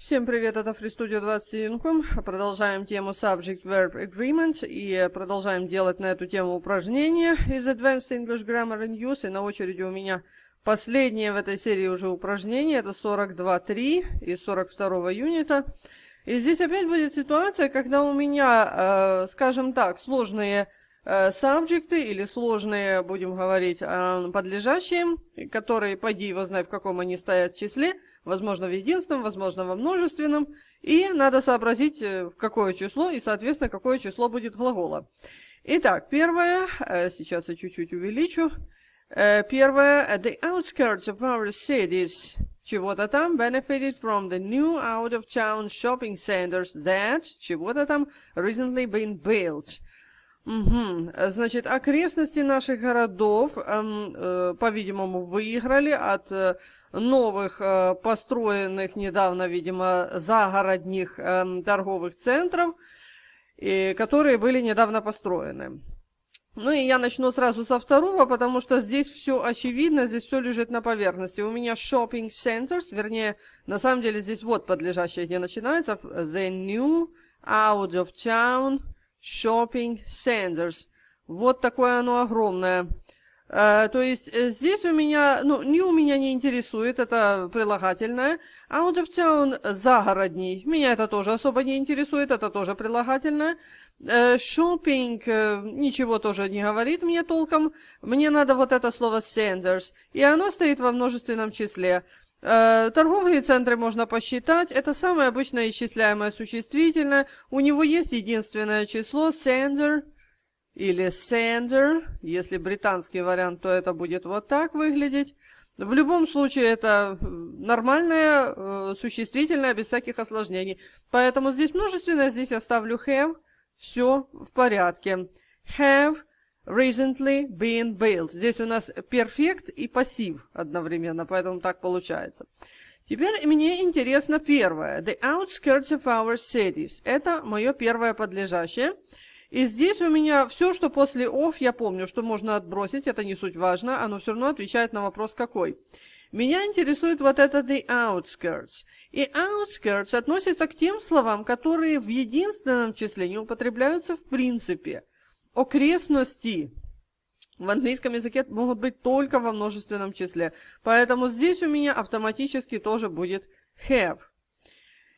Всем привет, это FreeStudio 21.com. Продолжаем тему Subject Verb Agreement и продолжаем делать на эту тему упражнения из Advanced English Grammar and Use. И на очереди у меня последнее в этой серии уже упражнение, это 42.3 из 42 юнита. И здесь опять будет ситуация, когда у меня, э, скажем так, сложные э, сабжекты или сложные, будем говорить, э, подлежащие, которые, пойди его знай, в каком они стоят числе – возможно в единственном, возможно во множественном, и надо сообразить, э, какое число, и, соответственно, какое число будет глагола. Итак, первое, э, сейчас я чуть-чуть увеличу, э, первое, the outskirts of our cities, чего-то там, benefited from the new out-of-town shopping centers that, чего-то там, recently been built. Угу. Значит, окрестности наших городов, эм, э, по-видимому, выиграли от э, новых э, построенных недавно, видимо, загородних эм, торговых центров, которые были недавно построены. Ну и я начну сразу со второго, потому что здесь все очевидно, здесь все лежит на поверхности. У меня shopping centers, вернее, на самом деле здесь вот подлежащее, где начинается, the new out of town shopping centers. Вот такое оно огромное. Э, то есть э, здесь у меня, ну, не у меня не интересует, это прилагательное. Out of town – загородний. Меня это тоже особо не интересует, это тоже прилагательное. Шоппинг э, ничего тоже не говорит мне толком. Мне надо вот это слово senders. И оно стоит во множественном числе. Торговые центры можно посчитать. Это самое обычное исчисляемое существительное. У него есть единственное число – sender – или sender, если британский вариант, то это будет вот так выглядеть. В любом случае это э, нормальное э, существительное без всяких осложнений. Поэтому здесь множественное, здесь оставлю have, все в порядке. Have recently been built. Здесь у нас перфект и пассив одновременно, поэтому так получается. Теперь мне интересно первое. The outskirts of our cities. Это мое первое подлежащее. И здесь у меня все, что после «of» я помню, что можно отбросить, это не суть важно, оно все равно отвечает на вопрос «какой?». Меня интересует вот это «the outskirts». И «outskirts» относится к тем словам, которые в единственном числе не употребляются в принципе. Окрестности в английском языке могут быть только во множественном числе. Поэтому здесь у меня автоматически тоже будет «have».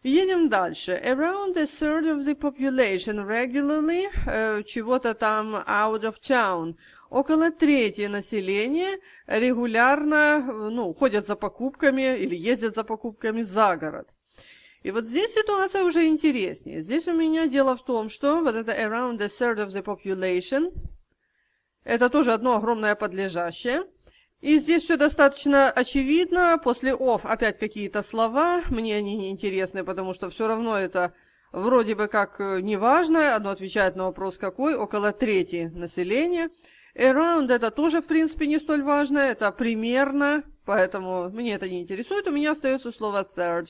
Едем дальше. Around a third of the population regularly, э, чего-то там out of town. Около трети населения регулярно э, ну, ходят за покупками или ездят за покупками за город. И вот здесь ситуация уже интереснее. Здесь у меня дело в том, что вот это around a third of the population, это тоже одно огромное подлежащее – и здесь все достаточно очевидно. После «of» опять какие-то слова. Мне они неинтересны, потому что все равно это вроде бы как э, неважно. Оно отвечает на вопрос какой. Около трети населения. Around это тоже, в принципе, не столь важно. Это примерно, поэтому мне это не интересует. У меня остается слово third.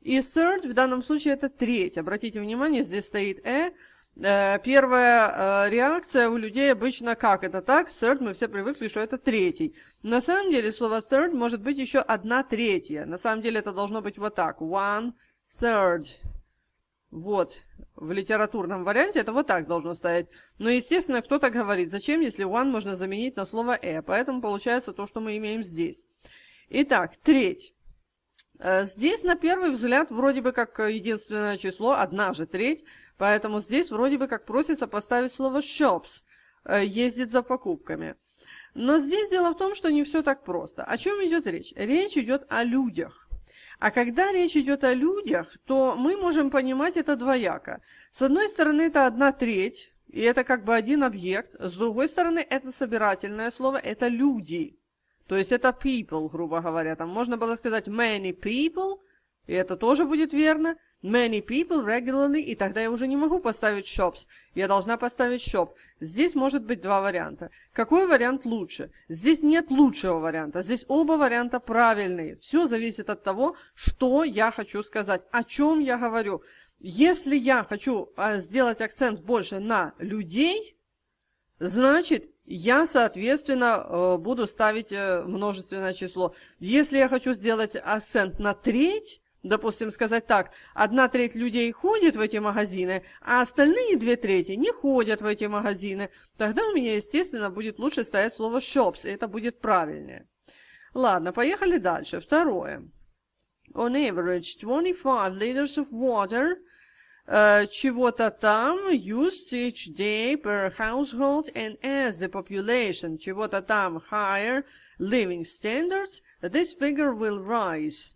И third в данном случае это треть. Обратите внимание, здесь стоит «э». Э, первая э, реакция у людей обычно как это так, third, мы все привыкли, что это третий. На самом деле слово third может быть еще одна третья. На самом деле это должно быть вот так. One third. Вот. В литературном варианте это вот так должно стоять. Но, естественно, кто-то говорит, зачем, если one можно заменить на слово э. Поэтому получается то, что мы имеем здесь. Итак, треть. Э, здесь, на первый взгляд, вроде бы как э, единственное число, одна же треть, поэтому здесь вроде бы как просится поставить слово «shops», э, «ездит за покупками». Но здесь дело в том, что не все так просто. О чем идет речь? Речь идет о людях. А когда речь идет о людях, то мы можем понимать это двояко. С одной стороны, это одна треть, и это как бы один объект. С другой стороны, это собирательное слово, это люди. То есть это people, грубо говоря. Там можно было сказать many people, и это тоже будет верно. Many people regularly, и тогда я уже не могу поставить shops. Я должна поставить shop. Здесь может быть два варианта. Какой вариант лучше? Здесь нет лучшего варианта. Здесь оба варианта правильные. Все зависит от того, что я хочу сказать, о чем я говорю. Если я хочу а, сделать акцент больше на людей, значит я, соответственно, э, буду ставить э, множественное число. Если я хочу сделать акцент на треть, допустим, сказать так, одна треть людей ходит в эти магазины, а остальные две трети не ходят в эти магазины, тогда у меня, естественно, будет лучше стоять слово shops, и это будет правильнее. Ладно, поехали дальше. Второе. On average, 25 liters of water Э, чего-то там, usage day per household, and as the population, чего-то там, higher living standards, this figure will rise.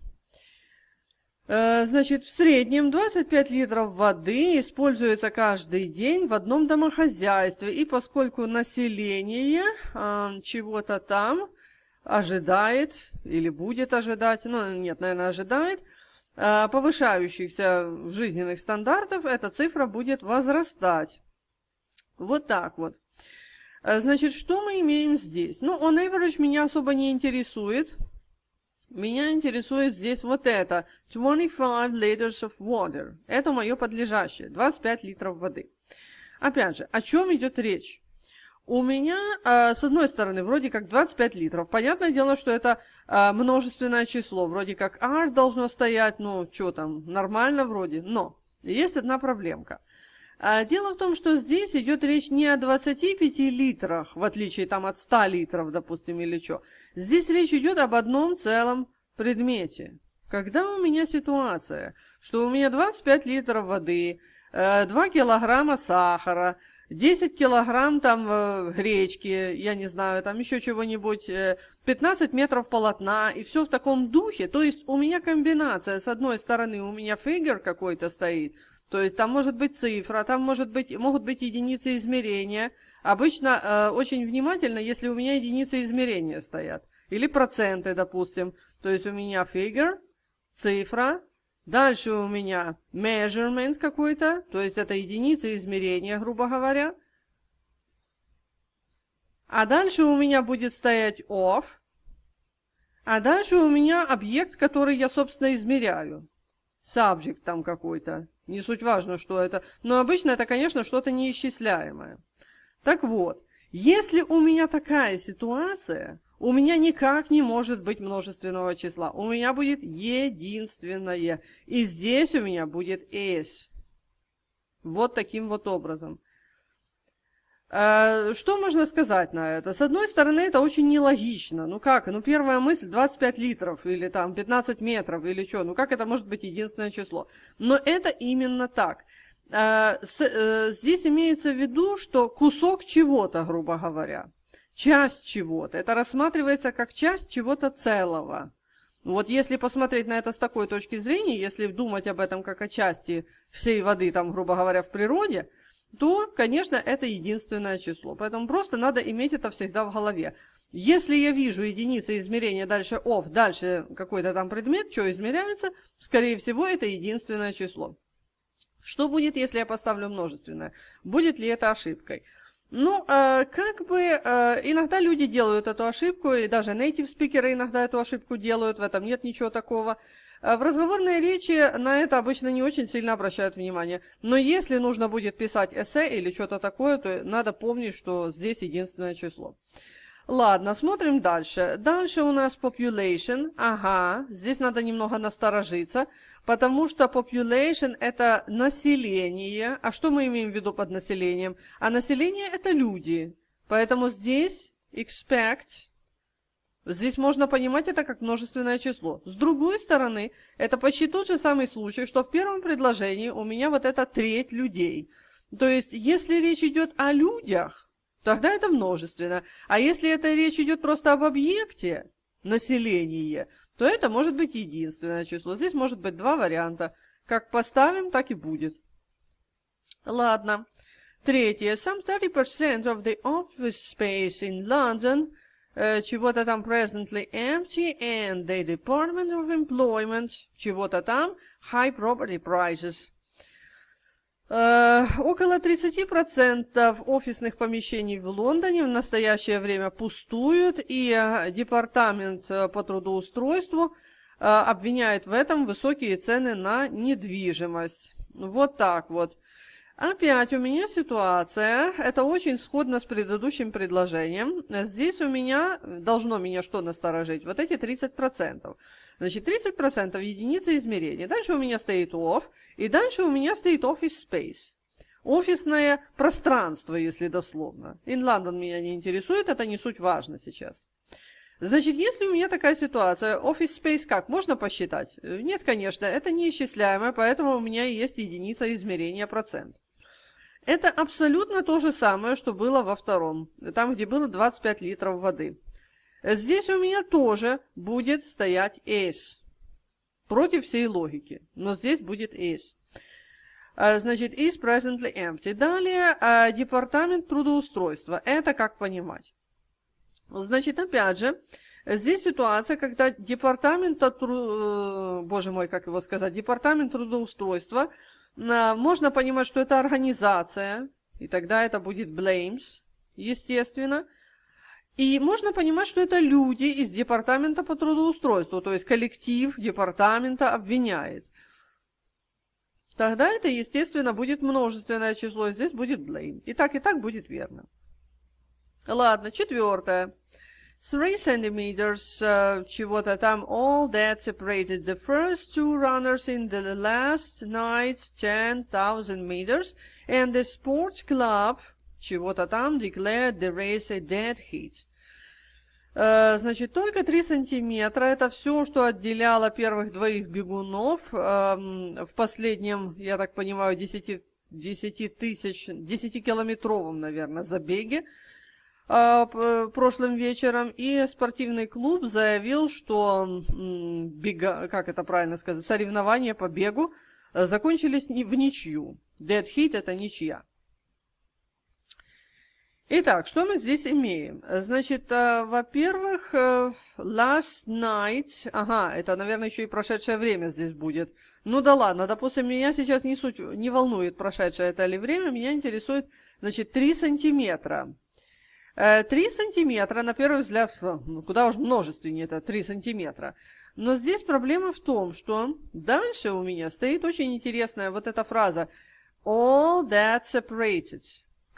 Э, значит, в среднем 25 литров воды используется каждый день в одном домохозяйстве, и поскольку население uh, чего-то там ожидает или будет ожидать, ну нет, наверное, ожидает, Э, повышающихся жизненных стандартов эта цифра будет возрастать. Вот так вот. Э, значит, что мы имеем здесь? Ну, on average меня особо не интересует. Меня интересует здесь вот это. 25 liters of water. Это мое подлежащее. 25 литров воды. Опять же, о чем идет речь? У меня, э, с одной стороны, вроде как 25 литров. Понятное дело, что это э, множественное число. Вроде как R должно стоять, ну, что там, нормально вроде. Но есть одна проблемка. Э, дело в том, что здесь идет речь не о 25 литрах, в отличие там от 100 литров, допустим, или что. Здесь речь идет об одном целом предмете. Когда у меня ситуация, что у меня 25 литров воды, 2 э, килограмма сахара – 10 килограмм там э, гречки, я не знаю, там еще чего-нибудь, 15 э, метров полотна, и все в таком духе. То есть у меня комбинация, с одной стороны у меня фигер какой-то стоит, то есть там может быть цифра, там может быть, могут быть единицы измерения. Обычно э, очень внимательно, если у меня единицы измерения стоят, или проценты, допустим. То есть у меня фигер, цифра, Дальше у меня measurement какой-то, то есть это единица измерения, грубо говоря. А дальше у меня будет стоять off, А дальше у меня объект, который я, собственно, измеряю. Subject там какой-то. Не суть важно, что это. Но обычно это, конечно, что-то неисчисляемое. Так вот, если у меня такая ситуация, у меня никак не может быть множественного числа. У меня будет единственное. И здесь у меня будет s. Вот таким вот образом. А, что можно сказать на это? С одной стороны, это очень нелогично. Ну как? Ну первая мысль 25 литров или там 15 метров или что. Ну как это может быть единственное число? Но это именно так. А, э, здесь имеется в виду, что кусок чего-то, грубо говоря часть чего-то. Это рассматривается как часть чего-то целого. Вот если посмотреть на это с такой точки зрения, если думать об этом как о части всей воды, там, грубо говоря, в природе, то, конечно, это единственное число. Поэтому просто надо иметь это всегда в голове. Если я вижу единицы измерения дальше off, дальше какой-то там предмет, что измеряется, скорее всего, это единственное число. Что будет, если я поставлю множественное? Будет ли это ошибкой? Ну, э, как бы э, иногда люди делают эту ошибку, и даже native спикеры иногда эту ошибку делают, в этом нет ничего такого. Э, в разговорной речи на это обычно не очень сильно обращают внимание. Но если нужно будет писать эссе или что-то такое, то надо помнить, что здесь единственное число. Ладно, смотрим дальше. Дальше у нас population. Ага, здесь надо немного насторожиться, потому что population – это население. А что мы имеем в виду под населением? А население – это люди. Поэтому здесь expect – Здесь можно понимать это как множественное число. С другой стороны, это почти тот же самый случай, что в первом предложении у меня вот это треть людей. То есть, если речь идет о людях, Тогда это множественно. А если это речь идет просто об объекте, население, то это может быть единственное число. Здесь может быть два варианта. Как поставим, так и будет. Ладно. Третье. Some 30% of the office space in London э, чего-то там presently empty and the Department of Employment чего-то там high property prices. Э, около 30% офисных помещений в Лондоне в настоящее время пустуют, и э, департамент э, по трудоустройству обвиняет в этом высокие цены на недвижимость. Вот так вот. Опять у меня ситуация, это очень сходно с предыдущим предложением. Здесь у меня, должно меня что насторожить? Вот эти 30%. Значит, 30% единицы измерения. Дальше у меня стоит off, и дальше у меня стоит Office Space. Офисное пространство, если дословно. In London меня не интересует, это не суть важно сейчас. Значит, если у меня такая ситуация, Office Space как, можно посчитать? Нет, конечно, это неисчисляемое, поэтому у меня есть единица измерения процент. Это абсолютно то же самое, что было во втором, там, где было 25 литров воды. Здесь у меня тоже будет стоять S. Против всей логики. Но здесь будет is. А, значит, is presently empty. Далее, а, департамент трудоустройства. Это как понимать? Значит, опять же, Здесь ситуация, когда департамент, э, боже мой, как его сказать, департамент трудоустройства, а, можно понимать, что это организация, и тогда это будет blames, естественно, и можно понимать, что это люди из департамента по трудоустройству, то есть коллектив департамента обвиняет. Тогда это, естественно, будет множественное число, здесь будет blame. И так, и так будет верно. Ладно, четвертое. Three centimeters uh, чего-то там. All that separated the first two runners in the last night's 10,000 meters. And the sports club чего-то там declared the race a dead heat. Э, значит, только 3 сантиметра – это все, что отделяло первых двоих бегунов эм, в последнем, я так понимаю, 10, 10 тысяч, 10-километровом, наверное, забеге э, э, прошлым вечером. И спортивный клуб заявил, что бега, как это правильно сказать, соревнования по бегу закончились в ничью. Dead hit – это ничья. Итак, что мы здесь имеем? Значит, э, во-первых, э, last night... Ага, это, наверное, еще и прошедшее время здесь будет. Ну да ладно, допустим, меня сейчас не, суть, не волнует, прошедшее это или время. Меня интересует, значит, 3 сантиметра. 3 э, сантиметра, на первый взгляд, ну, куда уж множественнее это, 3 сантиметра. Но здесь проблема в том, что дальше у меня стоит очень интересная вот эта фраза «all that separated».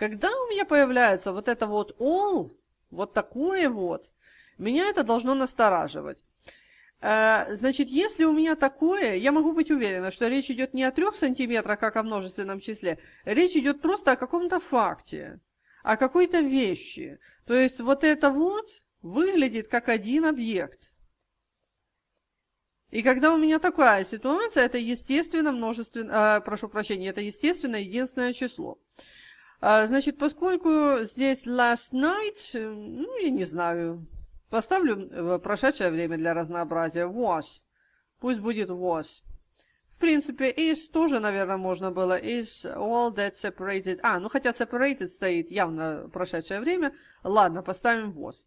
Когда у меня появляется вот это вот all, вот такое вот, меня это должно настораживать. Э, значит, если у меня такое, я могу быть уверена, что речь идет не о трех сантиметрах, как о множественном числе. Речь идет просто о каком-то факте, о какой-то вещи. То есть вот это вот выглядит как один объект. И когда у меня такая ситуация, это естественно множественное, э, прошу прощения, это естественно единственное число. А, значит, поскольку здесь last night, э, ну, я не знаю, поставлю э, прошедшее время для разнообразия was. Пусть будет was. В принципе, is тоже, наверное, можно было. Is all that separated... А, ну хотя separated стоит явно прошедшее время. Ладно, поставим was.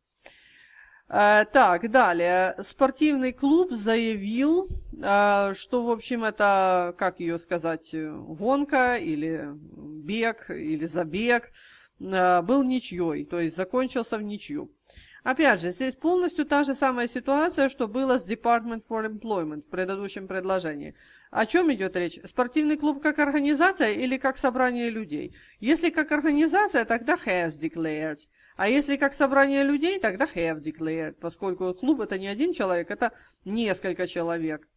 Э, так, далее. Спортивный клуб заявил, э, что, в общем, это, как ее сказать, гонка или бег, или забег э, был ничьей, то есть закончился в ничью. Опять же, здесь полностью та же самая ситуация, что было с Department for Employment в предыдущем предложении. О чем идет речь? Спортивный клуб как организация или как собрание людей? Если как организация, тогда has declared – а если как собрание людей, тогда have declared, поскольку клуб это не один человек, это несколько человек.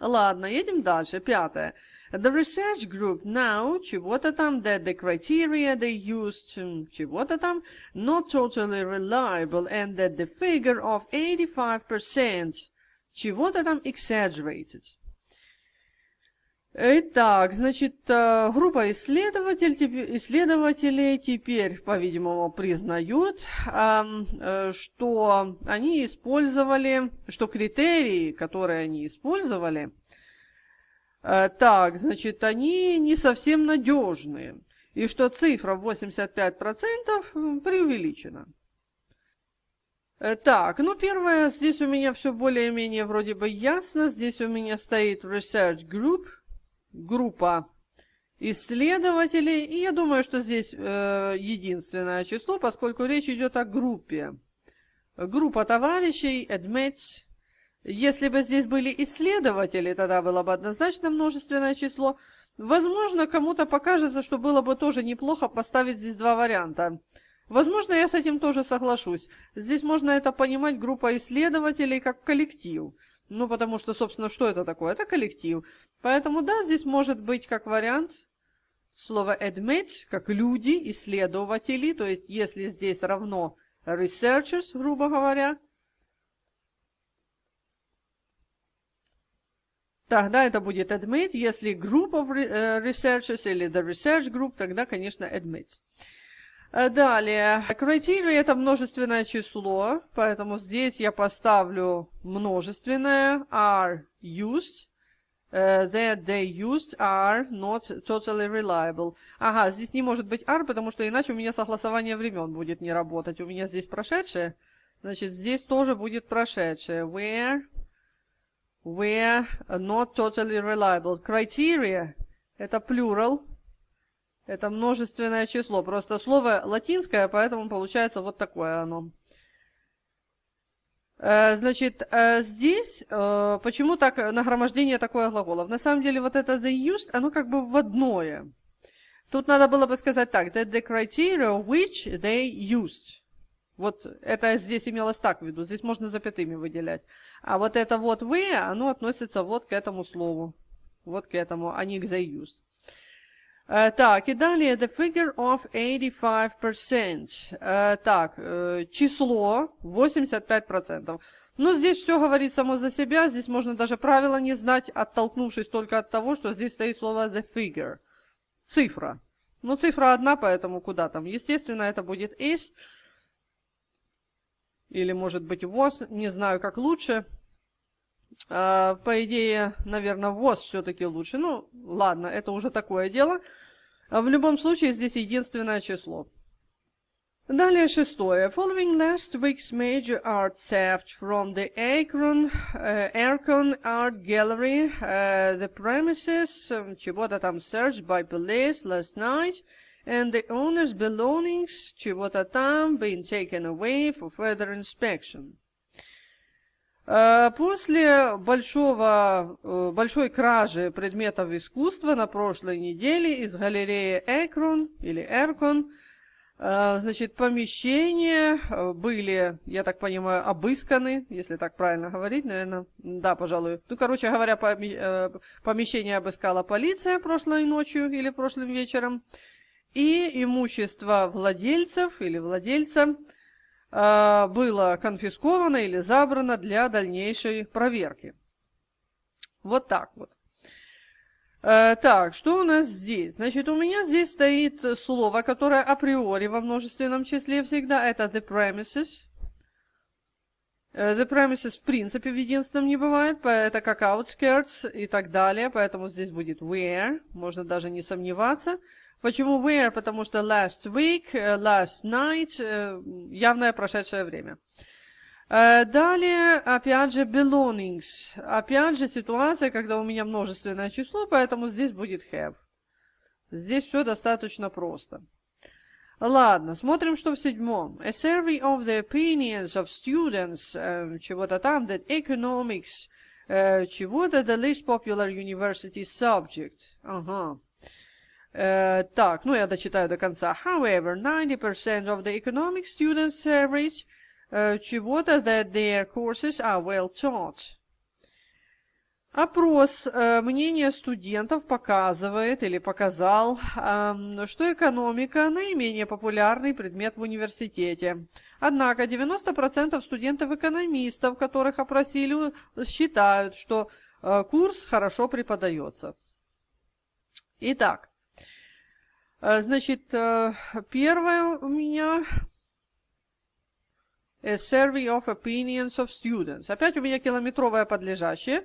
Ладно, едем дальше. Пятое. The research group now чего-то там that the criteria they used чего-то там not totally reliable and that the figure of 85% чего-то там exaggerated. Итак, значит, э, группа исследователей теперь, по-видимому, признают, эм, э, что они использовали, что критерии, которые они использовали, э, так, значит, они не совсем надежные, и что цифра 85% преувеличена. Так, ну первое, здесь у меня все более-менее вроде бы ясно. Здесь у меня стоит Research Group, группа исследователей. И я думаю, что здесь э, единственное число, поскольку речь идет о группе. Группа товарищей, admits. Если бы здесь были исследователи, тогда было бы однозначно множественное число. Возможно, кому-то покажется, что было бы тоже неплохо поставить здесь два варианта. Возможно, я с этим тоже соглашусь. Здесь можно это понимать группа исследователей как коллектив. Ну, потому что, собственно, что это такое? Это коллектив. Поэтому, да, здесь может быть как вариант слово admit, как люди, исследователи. То есть, если здесь равно researchers, грубо говоря, Тогда это будет admit. Если group of э, researchers или the research group, тогда, конечно, admit. Э, далее, кройтерию это множественное число, поэтому здесь я поставлю множественное are used, uh, that they used are not totally reliable. Ага, здесь не может быть are, потому что иначе у меня согласование времен будет не работать. У меня здесь прошедшее, значит здесь тоже будет прошедшее. Where, where not totally reliable. Criteria это plural, это множественное число. Просто слово латинское, поэтому получается вот такое оно. Э, значит, э, здесь э, почему так нагромождение такое глаголов? На самом деле вот это the used, оно как бы в одное. Тут надо было бы сказать так, that the criteria which they used. Вот это здесь имелось так в виду, здесь можно запятыми выделять. А вот это вот we, оно относится вот к этому слову. Вот к этому, а не к the used. Э, так, и далее the figure of 85%. Э, так, э, число 85%. Ну здесь все говорит само за себя, здесь можно даже правила не знать, оттолкнувшись только от того, что здесь стоит слово the figure. Цифра. Ну, цифра одна, поэтому куда там. Естественно, это будет is. Или, может быть, was. Не знаю, как лучше. Э, по идее, наверное, ВОЗ все-таки лучше. Ну, ладно, это уже такое дело. В любом случае, здесь единственное число. Далее шестое. Following last week's major art theft from the Akron, uh, Akron Art Gallery, uh, the premises, um, чего-то там searched by police last night, and the owner's belongings, чего-то там, being taken away for further inspection. Э, после большого, э, большой кражи предметов искусства на прошлой неделе из галереи Экрон или Эркон, значит, помещения э, были, я так понимаю, обысканы, если так правильно говорить, наверное, да, пожалуй. Ну, короче говоря, помещение обыскала полиция прошлой ночью или прошлым вечером, и имущество владельцев или владельца – Э, было конфисковано или забрано для дальнейшей проверки. Вот так вот. Э, так, что у нас здесь? Значит, у меня здесь стоит слово, которое априори во множественном числе всегда. Это the premises. Э, the premises в принципе в единственном не бывает, это как outskirts и так далее, поэтому здесь будет where, можно даже не сомневаться. Почему where? Потому что last week, э, last night, э, явное прошедшее время. Э, далее, опять же, belongings. Опять же, ситуация, когда у меня множественное число, поэтому здесь будет have. Здесь все достаточно просто. Ладно, смотрим, что в седьмом. A survey of the opinions of students, чего-то там, that economics, чего-то the least popular university subject. Ага. Э, так, ну я дочитаю до конца. However, 90% of the economic students average э, чего-то that their courses are well taught. Опрос э, мнения студентов показывает или показал, э, что экономика – наименее популярный предмет в университете. Однако 90% студентов-экономистов, которых опросили, считают, что э, курс хорошо преподается. Итак, а, значит, э, первое у меня A survey of opinions of students. Опять у меня километровое подлежащее.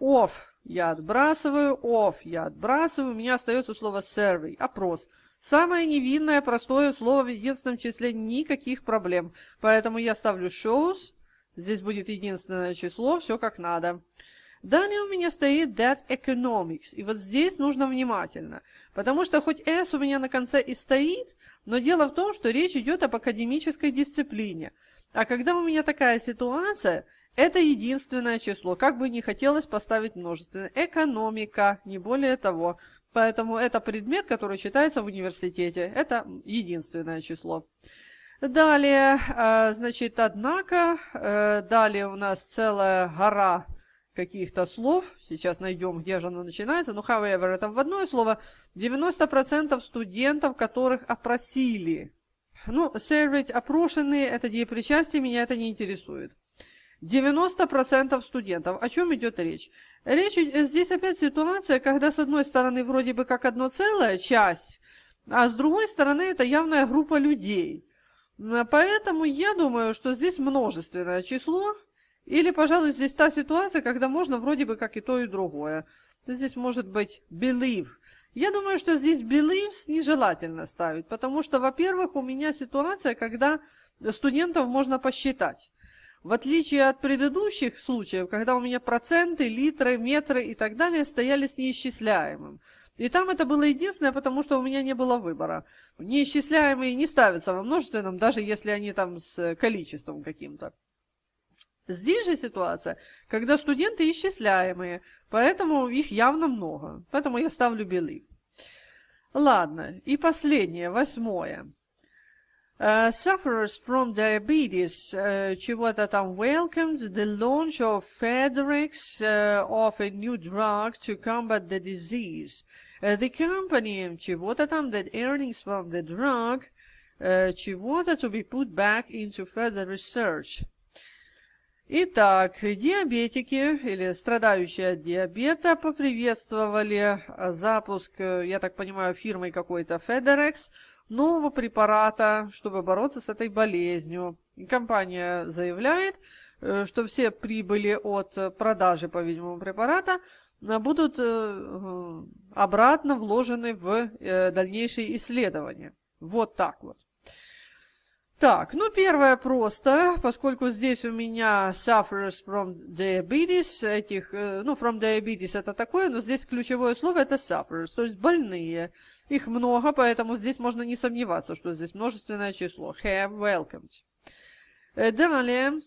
Of я отбрасываю, of я отбрасываю. У меня остается слово survey, опрос. Самое невинное, простое слово в единственном числе, никаких проблем. Поэтому я ставлю shows. Здесь будет единственное число, все как надо. Далее у меня стоит that economics, и вот здесь нужно внимательно, потому что хоть s у меня на конце и стоит, но дело в том, что речь идет об академической дисциплине. А когда у меня такая ситуация, это единственное число, как бы не хотелось поставить множественное. Экономика, не более того. Поэтому это предмет, который читается в университете. Это единственное число. Далее, э, значит, однако, э, далее у нас целая гора каких-то слов, сейчас найдем, где же оно начинается, но ну, however это в одно слово, 90% студентов, которых опросили. Ну, surveyed опрошенные, это деепричастие, меня это не интересует. 90% студентов. О чем идет речь? Речь здесь опять ситуация, когда с одной стороны вроде бы как одно целое, часть, а с другой стороны это явная группа людей. Поэтому я думаю, что здесь множественное число, или, пожалуй, здесь та ситуация, когда можно вроде бы как и то, и другое. Здесь может быть believe. Я думаю, что здесь believes нежелательно ставить, потому что, во-первых, у меня ситуация, когда студентов можно посчитать. В отличие от предыдущих случаев, когда у меня проценты, литры, метры и так далее стояли с неисчисляемым. И там это было единственное, потому что у меня не было выбора. Неисчисляемые не ставятся во множественном, даже если они там с количеством каким-то. Здесь же ситуация, когда студенты исчисляемые, поэтому их явно много. Поэтому я ставлю белый. Ладно, и последнее, восьмое. Uh, sufferers from diabetes, uh, чего-то там, welcomed the launch of FedEx uh, of a new drug to combat the disease. Uh, the company, чего-то там, that earnings from the drug, uh, чего-то to be put back into further research. Итак, диабетики или страдающие от диабета поприветствовали а, запуск, э, я так понимаю, фирмой какой-то FedEx нового препарата, чтобы бороться с этой болезнью. Компания заявляет, э, что все прибыли от продажи, по-видимому, препарата а, будут э, обратно вложены в дальнейшие исследования. Вот так вот. Так, ну первое просто, поскольку здесь у меня suffers from diabetes, этих, э, ну from diabetes это такое, но здесь ключевое слово это suffers, то есть больные. Их много, поэтому здесь можно не сомневаться, что здесь множественное число. Have welcomed. Э, далее,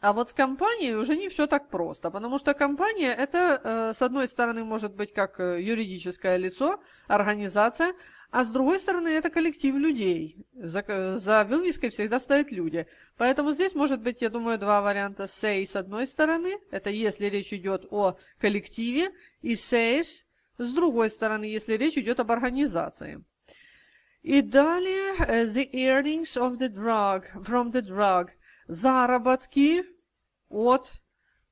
а вот с компанией уже не все так просто, потому что компания это, э, с одной стороны, может быть как э, юридическое лицо, организация, а с другой стороны, это коллектив людей. За, за вывеской всегда стоят люди. Поэтому здесь может быть, я думаю, два варианта. Say с одной стороны, это если речь идет о коллективе, и says с другой стороны, если речь идет об организации. И далее, э, the earnings of the drug, from the drug заработки от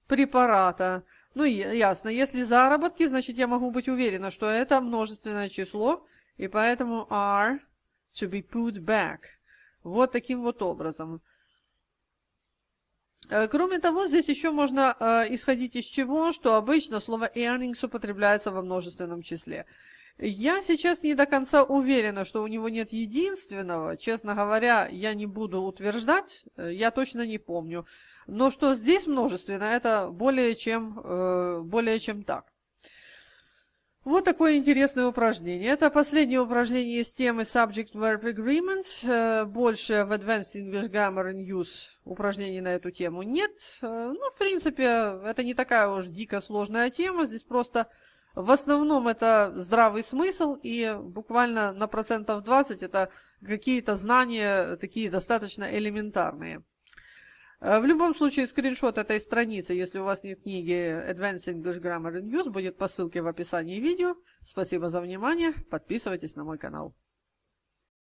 препарата. Ну, ясно, если заработки, значит, я могу быть уверена, что это множественное число, и поэтому are to be put back. Вот таким вот образом. Э, кроме того, здесь еще можно э, исходить из чего, что обычно слово earnings употребляется во множественном числе. Я сейчас не до конца уверена, что у него нет единственного. Честно говоря, я не буду утверждать, э, я точно не помню. Но что здесь множественно, это более чем, э, более чем так. Вот такое интересное упражнение. Это последнее упражнение из темы Subject Verb Agreement. Э, больше в Advanced English Grammar and Use упражнений на эту тему нет. Ну, в принципе, это не такая уж дико сложная тема. Здесь просто в основном это здравый смысл и буквально на процентов 20 это какие-то знания такие достаточно элементарные. Э, в любом случае, скриншот этой страницы, если у вас нет книги Advanced English Grammar and Use, будет по ссылке в описании видео. Спасибо за внимание, подписывайтесь на мой канал.